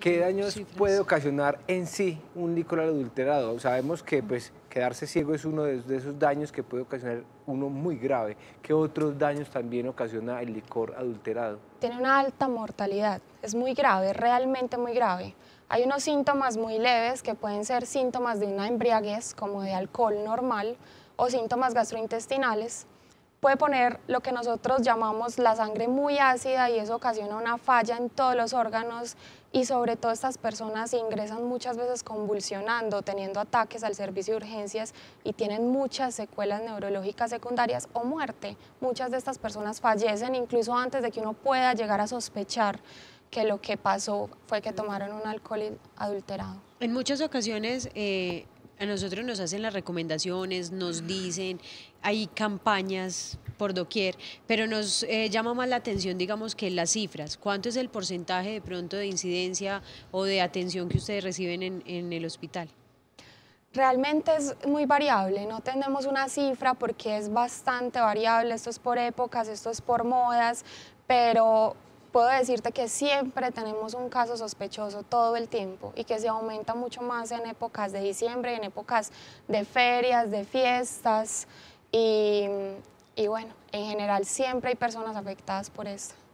¿Qué daños puede ocasionar en sí un licor adulterado? Sabemos que pues, quedarse ciego es uno de, de esos daños que puede ocasionar uno muy grave. ¿Qué otros daños también ocasiona el licor adulterado? Tiene una alta mortalidad, es muy grave, realmente muy grave. Hay unos síntomas muy leves que pueden ser síntomas de una embriaguez, como de alcohol normal, o síntomas gastrointestinales, puede poner lo que nosotros llamamos la sangre muy ácida y eso ocasiona una falla en todos los órganos y sobre todo estas personas ingresan muchas veces convulsionando, teniendo ataques al servicio de urgencias y tienen muchas secuelas neurológicas secundarias o muerte. Muchas de estas personas fallecen incluso antes de que uno pueda llegar a sospechar que lo que pasó fue que tomaron un alcohol adulterado. En muchas ocasiones eh, a nosotros nos hacen las recomendaciones, nos dicen, hay campañas por doquier, pero nos eh, llama más la atención, digamos, que las cifras. ¿Cuánto es el porcentaje de pronto de incidencia o de atención que ustedes reciben en el hospital? Realmente es muy variable, no tenemos una cifra porque es bastante variable, esto es por épocas, esto es por modas, pero puedo decirte que siempre tenemos un caso sospechoso todo el tiempo y que se aumenta mucho más en épocas de diciembre, en épocas de ferias, de fiestas y, y bueno, en general siempre hay personas afectadas por esto.